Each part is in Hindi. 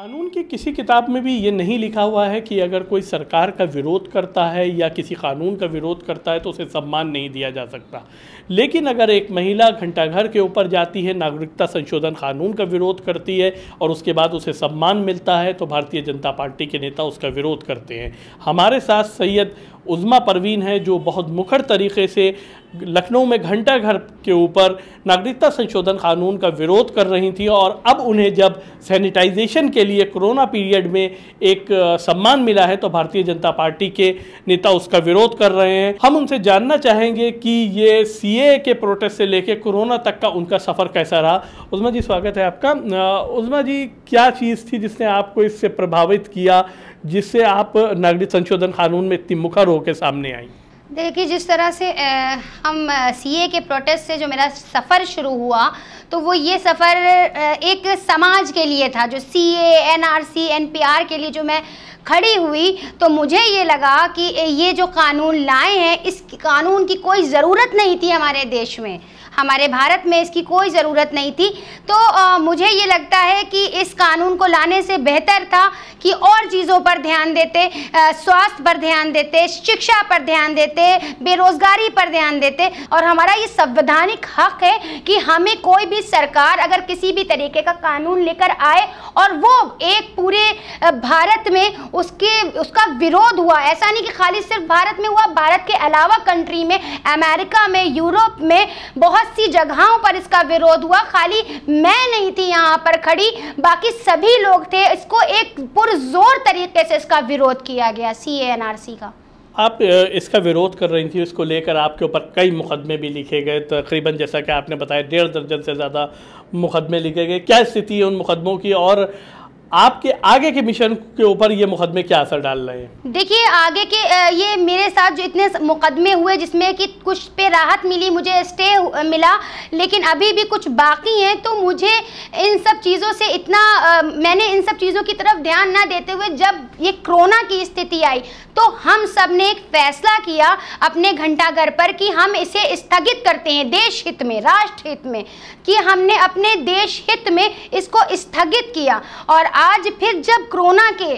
कानून की किसी किताब में भी ये नहीं लिखा हुआ है कि अगर कोई सरकार का विरोध करता है या किसी कानून का विरोध करता है तो उसे सम्मान नहीं दिया जा सकता लेकिन अगर एक महिला घंटाघर के ऊपर जाती है नागरिकता संशोधन कानून का विरोध करती है और उसके बाद उसे सम्मान मिलता है तो भारतीय जनता पार्टी के नेता उसका विरोध करते हैं हमारे साथ सैयद उज़मा परवीन है जो बहुत मुखर तरीके से लखनऊ में घंटा घर के ऊपर नागरिकता संशोधन कानून का विरोध कर रही थी और अब उन्हें जब सैनिटाइजेशन के लिए कोरोना पीरियड में एक सम्मान मिला है तो भारतीय जनता पार्टी के नेता उसका विरोध कर रहे हैं हम उनसे जानना चाहेंगे कि ये सी के प्रोटेस्ट से लेकर कोरोना तक का उनका सफ़र कैसा रहा उजमा जी स्वागत है आपका उजमा जी क्या चीज़ थी जिसने आपको इससे प्रभावित किया जिससे आप नागरिक संशोधन कानून में इतनी मुखर होकर सामने आई देखिए जिस तरह से आ, हम सीए के प्रोटेस्ट से जो मेरा सफ़र शुरू हुआ तो वो ये सफ़र एक समाज के लिए था जो सीए एनआरसी एनपीआर के लिए जो मैं खड़ी हुई तो मुझे ये लगा कि ये जो कानून लाए हैं इस कानून की कोई ज़रूरत नहीं थी हमारे देश में हमारे भारत में इसकी कोई ज़रूरत नहीं थी तो आ, मुझे ये लगता है कि इस कानून को लाने से बेहतर था कि और चीज़ों पर ध्यान देते स्वास्थ्य पर ध्यान देते शिक्षा पर ध्यान देते बेरोजगारी पर ध्यान देते और हमारा ये संवैधानिक हक है कि हमें कोई भी सरकार अगर किसी भी तरीके का कानून लेकर आए और वो एक पूरे भारत में उसके उसका विरोध हुआ ऐसा नहीं कि खाली सिर्फ भारत में हुआ भारत के अलावा कंट्री में अमेरिका में यूरोप में बहुत सी जगहों पर इसका विरोध हुआ खाली मैं नहीं थी यहाँ पर खड़ी बाकी सभी लोग थे इसको एक पुरजोर तरीके से इसका विरोध किया गया सी एनआरसी का आप इसका विरोध कर रही थी उसको लेकर आपके ऊपर कई मुकदमे भी लिखे गए तकरीबन जैसा कि आपने बताया डेढ़ दर्जन से ज़्यादा मुकदमे लिखे गए क्या स्थिति है उन मुकदमों की और आपके आगे के मिशन के ऊपर ये मुकदमे क्या असर डाल रहे हैं देखिए आगे के ये मेरे साथ जो इतने मुकदमे हुए जिसमें कि कुछ पे राहत मिली मुझे स्टे मिला लेकिन अभी भी कुछ बाकी हैं तो मुझे इन सब चीज़ों से इतना मैंने इन सब चीज़ों की तरफ ध्यान ना देते हुए जब ये कोरोना की स्थिति आई तो हम सब ने एक फैसला किया अपने घंटाघर पर कि हम इसे स्थगित करते हैं देश हित में राष्ट्र हित में कि हमने अपने देश हित में इसको स्थगित किया और आज फिर जब कोरोना के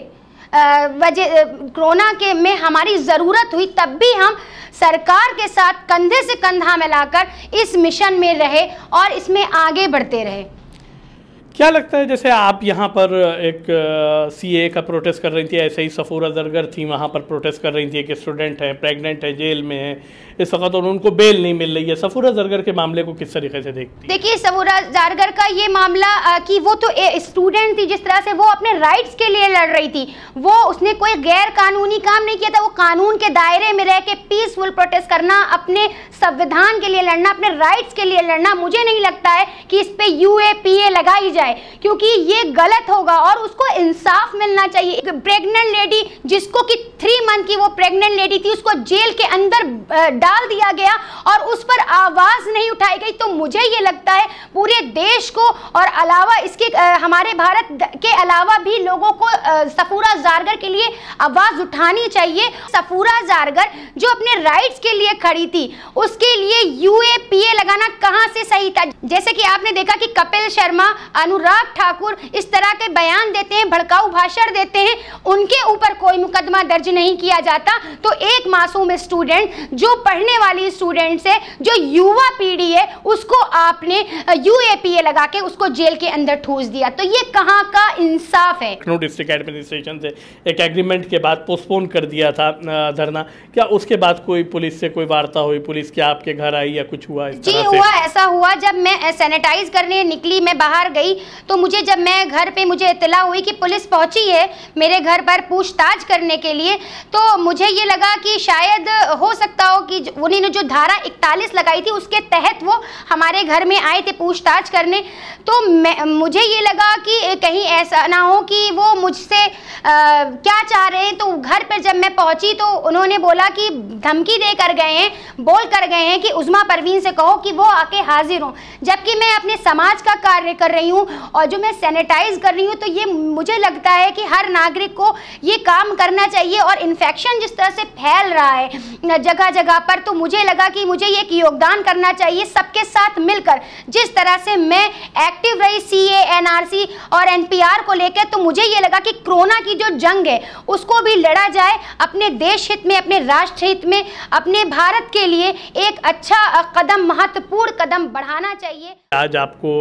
वजह कोरोना के में हमारी ज़रूरत हुई तब भी हम सरकार के साथ कंधे से कंधा मिलाकर इस मिशन में रहे और इसमें आगे बढ़ते रहे क्या लगता है जैसे आप यहाँ पर एक सी ए का प्रोटेस्ट कर रही थी ऐसे ही सफ़ूरा जरगर थी वहाँ पर प्रोटेस्ट कर रही थी कि स्टूडेंट है प्रेग्नेंट है जेल में है इस वक्त और उनको बेल नहीं मिल रही है सफ़ूरा जरगर के मामले को किस तरीके से देखती देखिए सफ़ूरा जारगर का ये मामला कि वो तो स्टूडेंट थी जिस तरह से वो अपने राइट्स के लिए लड़ रही थी वो उसने कोई गैर कानूनी काम नहीं किया था वो कानून के दायरे में रह के पीसफुल प्रोटेस्ट करना अपने संविधान के लिए लड़ना अपने राइट्स के लिए लड़ना मुझे नहीं लगता है कि इस पर यू ए पी ए लगाई जाए जाए क्योंकि ये गलत होगा और उसको इंसाफ मिलना चाहिए एक प्रेग्नेंट लेडी जिसको कि थ्री मंथ की वो प्रेग्नेंट लेडी थी उसको जेल के अंदर डाल दिया गया और उस पर आवाज़ नहीं उठाई गई तो मुझे ये लगता है पूरे देश को और अलावा इसके हमारे भारत के अलावा भी लोगों को सफूरा जारगर के लिए आवाज़ उठानी चाहिए सफूरा जारगर जो अपने राइट्स के लिए खड़ी थी उसके लिए यू लगाना कहाँ से सही था जैसे कि आपने देखा कि कपिल शर्मा अनुराग ठाकुर इस तरह के बयान देते हैं भड़काऊ भाषण देते हैं उनके ऊपर कोई मुकदमा दर्ज नहीं किया जाता तो एक मासूम स्टूडेंट जो पढ़ने वाली स्टूडेंट से जो युवा पीढ़ी है उसको आपने यू लगा के उसको जेल के अंदर ठूस दिया तो ये कहाँ का इंसाफ है लखनऊ डिस्ट्रिक्ट एडमिनिस्ट्रेशन से एक एग्रीमेंट के बाद पोस्टपोन कर दिया था धरना क्या उसके बाद कोई पुलिस से कोई वार्ता हुई पुलिस क्या आपके घर आई या कुछ हुआ जी हुआ ऐसा हुआ जब मैं सैनिटाइज करने निकली मैं बाहर गई तो मुझे जब मैं घर पे मुझे इतला हुई कि पुलिस पहुंची है मेरे घर पर पूछताछ करने के लिए तो मुझे ये लगा कि शायद हो सकता हो कि उन्होंने जो धारा इकतालीस लगाई थी उसके तहत वो हमारे घर में आए थे पूछताछ करने तो मैं मुझे ये लगा कि कहीं ऐसा ना हो कि वो मुझसे क्या चाह रहे हैं तो घर पर जब मैं पहुंची तो उन्होंने बोला कि धमकी दे कर गए हैं बोल कर गए हैं कि उजमा परवीन से कहो कि वो आके हाजिर हों जबकि मैं अपने समाज का कार्य कर रही हूँ और जो मैं सैनिटाइज कर रही हूँ तो ये मुझे लगता है कि हर नागरिक को ये काम करना चाहिए और और इन्फेक्शन जिस तरह से फैल रहा है जगह जगह पर तो मुझे लगा कि मुझे एक योगदान करना चाहिए सबके साथ मिलकर जिस तरह से मैं एक्टिव रही सी एनआरसी और एनपीआर को लेकर तो मुझे ये लगा कि कोरोना की जो जंग है उसको भी लड़ा जाए अपने देश हित में अपने राष्ट्र हित में अपने भारत के लिए एक अच्छा कदम महत्वपूर्ण कदम बढ़ाना चाहिए आज आपको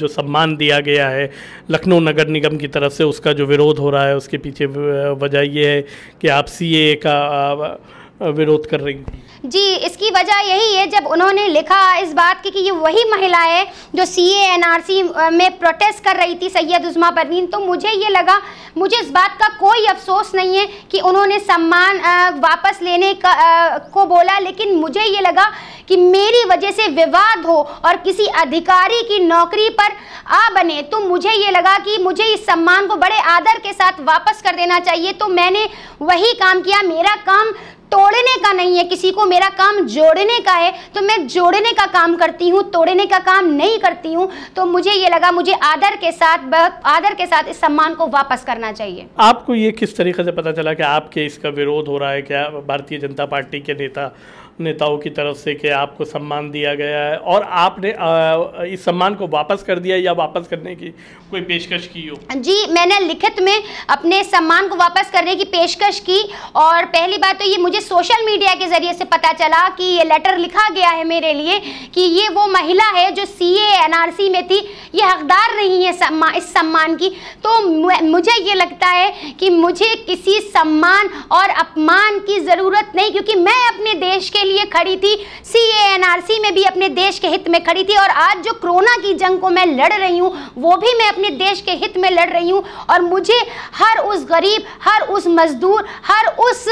जो सम्मान दिया गया है लखनऊ नगर निगम की तरफ से उसका जो विरोध हो रहा है उसके पीछे वजह यह है कि आप सी ए का विरोध कर रही थी जी इसकी वजह यही है जब उन्होंने लिखा इस बात की कि ये वही महिला है जो सी एन आर सी में प्रोटेस्ट कर रही थी सैयद उजमा परवीन तो मुझे ये लगा मुझे इस बात का कोई अफसोस नहीं है कि उन्होंने सम्मान वापस लेने का को बोला लेकिन मुझे ये लगा कि मेरी वजह से विवाद हो और किसी अधिकारी की नौकरी पर आ बने तो मुझे ये लगा कि मुझे इस सम्मान को बड़े आदर के साथ वापस कर देना चाहिए तो मैंने वही काम किया मेरा काम तोड़ने का नहीं है किसी को मेरा काम जोड़ने का है तो मैं जोड़ने का काम करती हूँ तोड़ने का काम नहीं करती हूँ तो मुझे ये लगा मुझे आदर के साथ बहुत आदर के साथ इस सम्मान को वापस करना चाहिए आपको ये किस तरीके से पता चला कि आपके इसका विरोध हो रहा है क्या भारतीय जनता पार्टी के नेता नेताओं की तरफ से कि आपको सम्मान दिया गया है और आपने इस सम्मान को वापस कर दिया या वापस करने की कोई पेशकश की हो जी मैंने लिखित में अपने सम्मान को वापस करने की पेशकश की और पहली बात तो ये मुझे सोशल मीडिया के ज़रिए से पता चला कि ये लेटर लिखा गया है मेरे लिए कि ये वो महिला है जो सी एनआरसी में थी ये हकदार नहीं है सम्मा, इस सम्मान की तो मुझे ये लगता है कि मुझे किसी सम्मान और अपमान की ज़रूरत नहीं क्योंकि मैं अपने देश के लिए लिए खड़ी थी सी में भी अपने देश के हित में खड़ी थी और आज जो कोरोना की जंग को मैं लड़ रही हूँ वो भी मैं अपने देश के हित में लड़ रही हूँ और मुझे हर उस गरीब हर उस मजदूर हर उस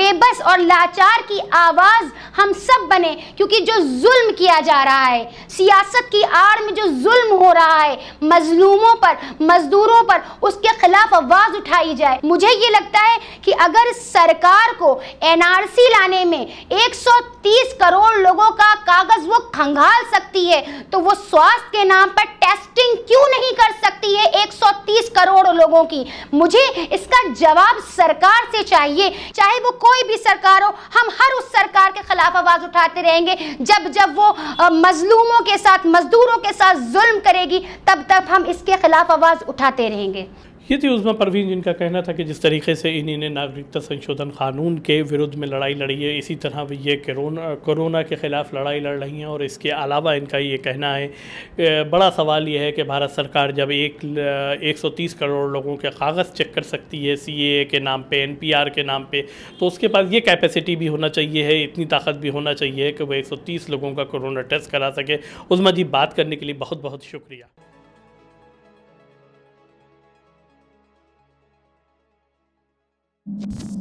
बेबस और लाचार की आवाज़ हम सब बने क्योंकि जो जुल्म किया जा रहा है सियासत की आड़ में जो जुल्म हो रहा है मजलूमों पर मजदूरों पर उसके खिलाफ आवाज़ उठाई जाए मुझे ये लगता है कि अगर सरकार को एनआरसी लाने में एक 130 करोड़ लोगों का कागज वो खंगाल सकती है तो वो स्वास्थ्य के नाम पर टेस्टिंग क्यों नहीं कर सकती है 130 करोड़ लोगों की मुझे इसका जवाब सरकार से चाहिए चाहे वो कोई भी सरकार हो हम हर उस सरकार के खिलाफ आवाज उठाते रहेंगे जब जब वो मजलूमों के साथ मजदूरों के साथ जुल्म करेगी तब तब हम इसके खिलाफ आवाज उठाते रहेंगे ये थी उजमा परवीन जिनका कहना था कि जिस तरीके से इन्हीं ने नागरिकता संशोधन कानून के विरुद्ध में लड़ाई लड़ी है इसी तरह भी ये कोरोना कोरोना के ख़िलाफ़ लड़ाई लड़ रही हैं और इसके अलावा इनका ये कहना है बड़ा सवाल ये है कि भारत सरकार जब एक एक सौ तीस करोड़ लोगों के कागज़ चेक कर सकती है सी ए के नाम पर एन पी आर के नाम पर तो उसके पास ये कैपेसिटी भी होना चाहिए है इतनी ताकत भी होना चाहिए कि वह एक सौ तीस लोगों का कोरोना टेस्ट करा सके उजमा जी बात करने के लिए बहुत बहुत शुक्रिया you